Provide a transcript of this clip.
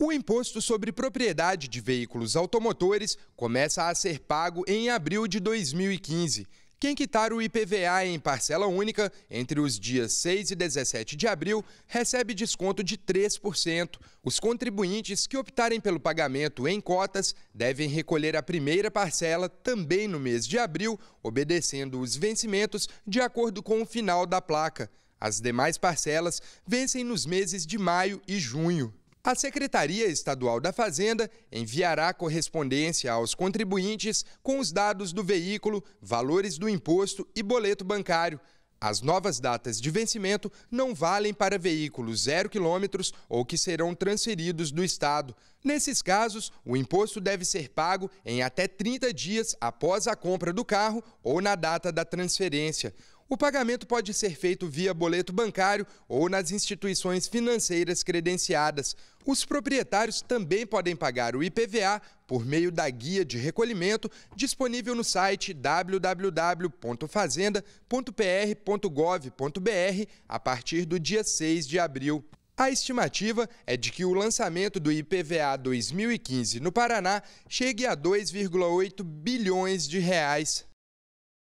O imposto sobre propriedade de veículos automotores começa a ser pago em abril de 2015. Quem quitar o IPVA em parcela única entre os dias 6 e 17 de abril recebe desconto de 3%. Os contribuintes que optarem pelo pagamento em cotas devem recolher a primeira parcela também no mês de abril, obedecendo os vencimentos de acordo com o final da placa. As demais parcelas vencem nos meses de maio e junho. A Secretaria Estadual da Fazenda enviará correspondência aos contribuintes com os dados do veículo, valores do imposto e boleto bancário. As novas datas de vencimento não valem para veículos zero quilômetros ou que serão transferidos do Estado. Nesses casos, o imposto deve ser pago em até 30 dias após a compra do carro ou na data da transferência. O pagamento pode ser feito via boleto bancário ou nas instituições financeiras credenciadas. Os proprietários também podem pagar o IPVA por meio da guia de recolhimento disponível no site www.fazenda.pr.gov.br a partir do dia 6 de abril. A estimativa é de que o lançamento do IPVA 2015 no Paraná chegue a 2,8 bilhões de reais.